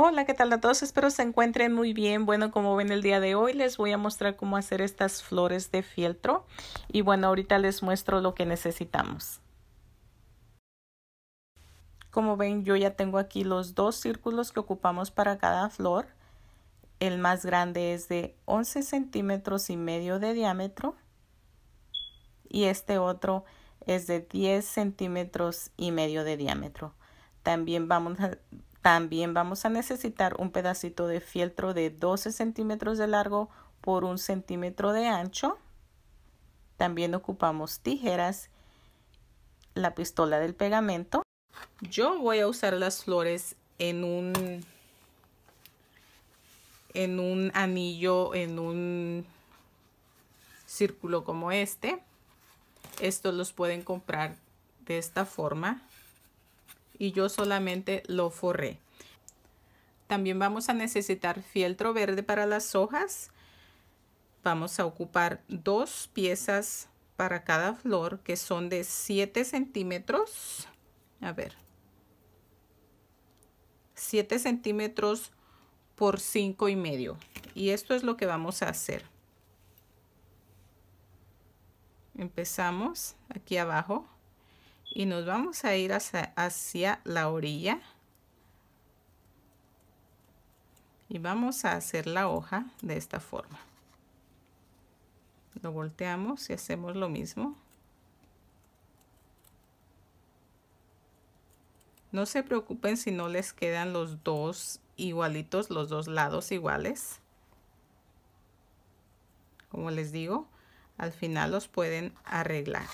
Hola, ¿qué tal a todos? Espero se encuentren muy bien. Bueno, como ven el día de hoy les voy a mostrar cómo hacer estas flores de fieltro. Y bueno, ahorita les muestro lo que necesitamos. Como ven, yo ya tengo aquí los dos círculos que ocupamos para cada flor. El más grande es de 11 centímetros y medio de diámetro. Y este otro es de 10 centímetros y medio de diámetro. También vamos a, también vamos a necesitar un pedacito de fieltro de 12 centímetros de largo por un centímetro de ancho. También ocupamos tijeras, la pistola del pegamento. Yo voy a usar las flores en un, en un anillo, en un círculo como este. Estos los pueden comprar de esta forma y yo solamente lo forré. También vamos a necesitar fieltro verde para las hojas. Vamos a ocupar dos piezas para cada flor que son de 7 centímetros. A ver. 7 centímetros por 5 y medio. Y esto es lo que vamos a hacer. Empezamos aquí abajo y nos vamos a ir hacia, la orilla y vamos a hacer la hoja de esta forma lo volteamos y hacemos lo mismo no se preocupen si no les quedan los dos igualitos los dos lados iguales como les digo al final los pueden arreglar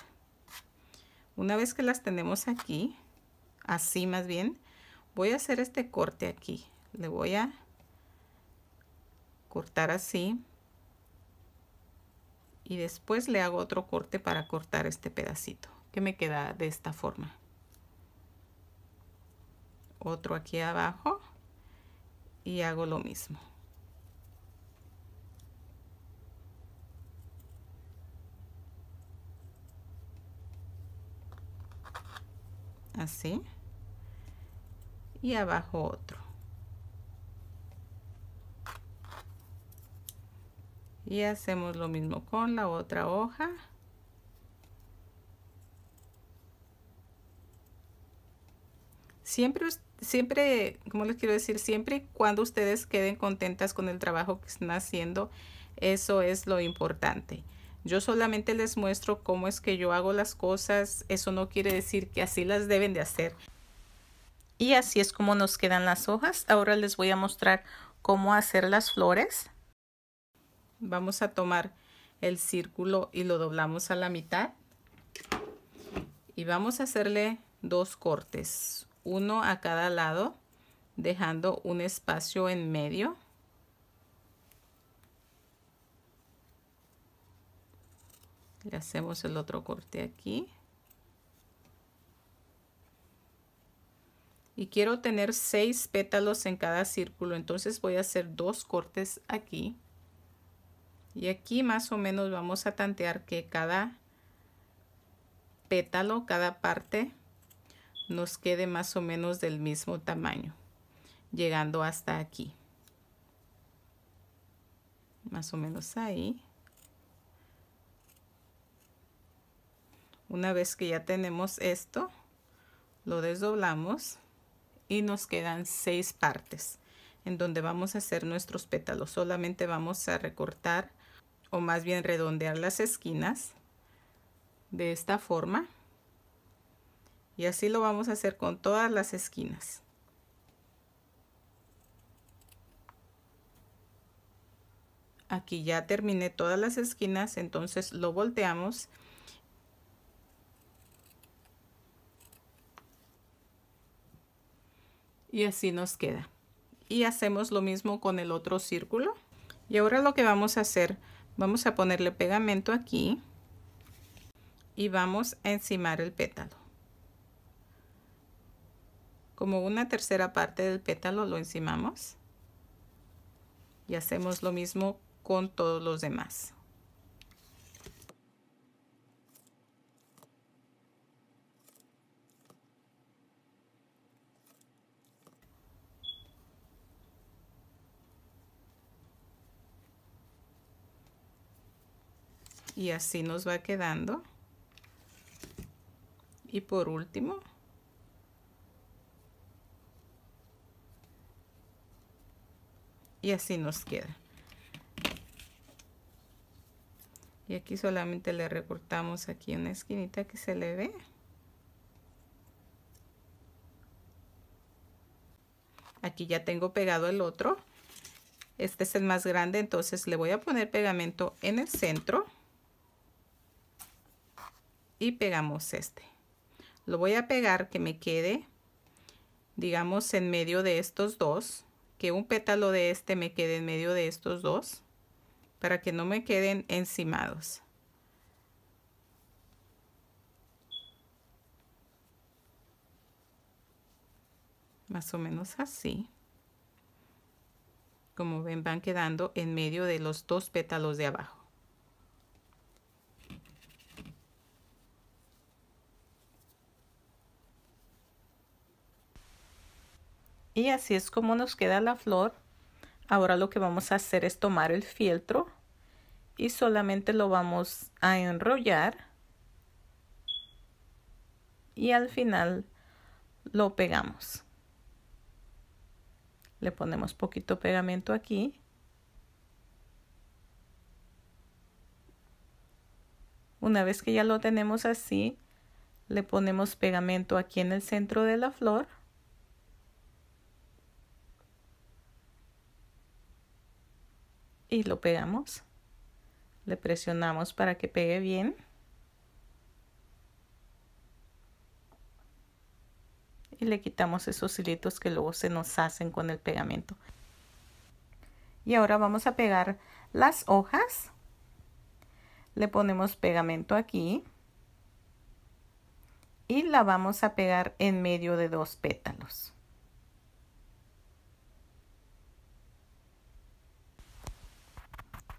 una vez que las tenemos aquí, así más bien, voy a hacer este corte aquí. Le voy a cortar así y después le hago otro corte para cortar este pedacito que me queda de esta forma otro aquí abajo y hago lo mismo así y abajo otro y hacemos lo mismo con la otra hoja siempre siempre como les quiero decir siempre cuando ustedes queden contentas con el trabajo que están haciendo eso es lo importante yo solamente les muestro cómo es que yo hago las cosas. Eso no quiere decir que así las deben de hacer. Y así es como nos quedan las hojas. Ahora les voy a mostrar cómo hacer las flores. Vamos a tomar el círculo y lo doblamos a la mitad. Y vamos a hacerle dos cortes, uno a cada lado, dejando un espacio en medio. le hacemos el otro corte aquí y quiero tener seis pétalos en cada círculo entonces voy a hacer dos cortes aquí y aquí más o menos vamos a tantear que cada pétalo cada parte nos quede más o menos del mismo tamaño llegando hasta aquí más o menos ahí Una vez que ya tenemos esto, lo desdoblamos y nos quedan seis partes en donde vamos a hacer nuestros pétalos. Solamente vamos a recortar o más bien redondear las esquinas de esta forma. Y así lo vamos a hacer con todas las esquinas. Aquí ya terminé todas las esquinas, entonces lo volteamos y así nos queda y hacemos lo mismo con el otro círculo y ahora lo que vamos a hacer vamos a ponerle pegamento aquí y vamos a encimar el pétalo como una tercera parte del pétalo lo encimamos y hacemos lo mismo con todos los demás y así nos va quedando y por último y así nos queda y aquí solamente le recortamos aquí una esquinita que se le ve aquí ya tengo pegado el otro este es el más grande entonces le voy a poner pegamento en el centro y pegamos este. Lo voy a pegar que me quede, digamos, en medio de estos dos. Que un pétalo de este me quede en medio de estos dos para que no me queden encimados. Más o menos así. Como ven, van quedando en medio de los dos pétalos de abajo. Y así es como nos queda la flor. Ahora lo que vamos a hacer es tomar el fieltro y solamente lo vamos a enrollar y al final lo pegamos. Le ponemos poquito pegamento aquí. Una vez que ya lo tenemos así, le ponemos pegamento aquí en el centro de la flor. y lo pegamos. Le presionamos para que pegue bien. Y le quitamos esos hilitos que luego se nos hacen con el pegamento. Y ahora vamos a pegar las hojas. Le ponemos pegamento aquí. Y la vamos a pegar en medio de dos pétalos.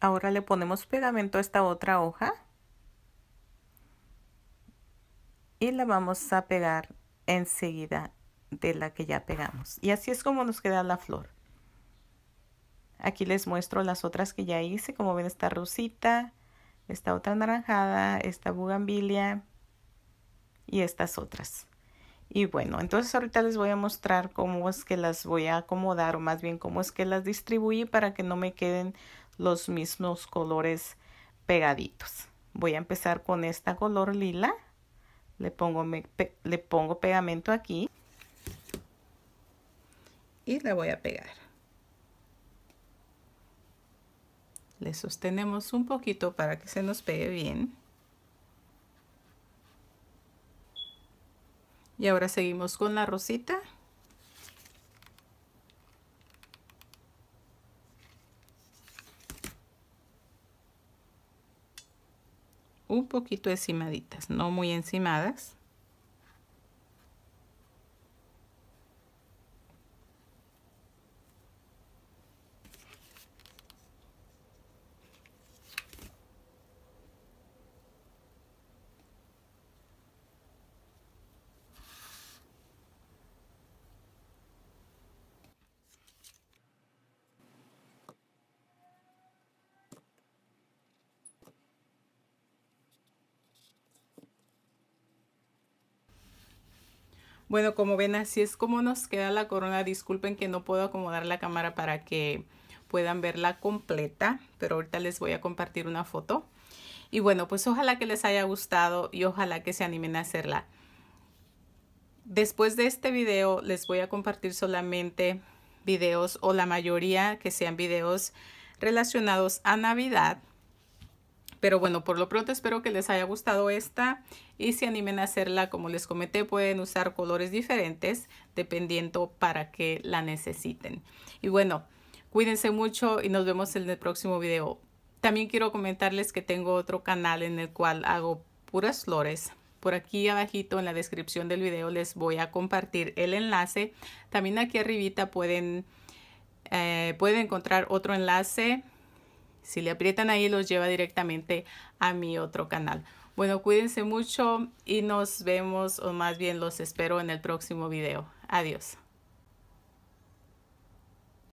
Ahora le ponemos pegamento a esta otra hoja y la vamos a pegar enseguida de la que ya pegamos. Y así es como nos queda la flor. Aquí les muestro las otras que ya hice, como ven esta rosita, esta otra naranjada, esta bugambilia y estas otras. Y bueno, entonces ahorita les voy a mostrar cómo es que las voy a acomodar o más bien cómo es que las distribuí para que no me queden los mismos colores pegaditos. Voy a empezar con esta color lila. Le pongo, le pongo pegamento aquí. Y la voy a pegar. Le sostenemos un poquito para que se nos pegue bien. Y ahora seguimos con la rosita. un poquito encimaditas, no muy encimadas. Bueno, como ven, así es como nos queda la corona. Disculpen que no puedo acomodar la cámara para que puedan verla completa, pero ahorita les voy a compartir una foto. Y bueno, pues ojalá que les haya gustado y ojalá que se animen a hacerla. Después de este video les voy a compartir solamente videos o la mayoría que sean videos relacionados a Navidad pero bueno, por lo pronto espero que les haya gustado esta y si animen a hacerla. Como les comenté, pueden usar colores diferentes dependiendo para que la necesiten. Y bueno, cuídense mucho y nos vemos en el próximo video. También quiero comentarles que tengo otro canal en el cual hago puras flores. Por aquí abajito en la descripción del video les voy a compartir el enlace. También aquí arribita pueden, eh, pueden encontrar otro enlace si le aprietan ahí los lleva directamente a mi otro canal. Bueno, cuídense mucho y nos vemos o más bien los espero en el próximo video. Adiós.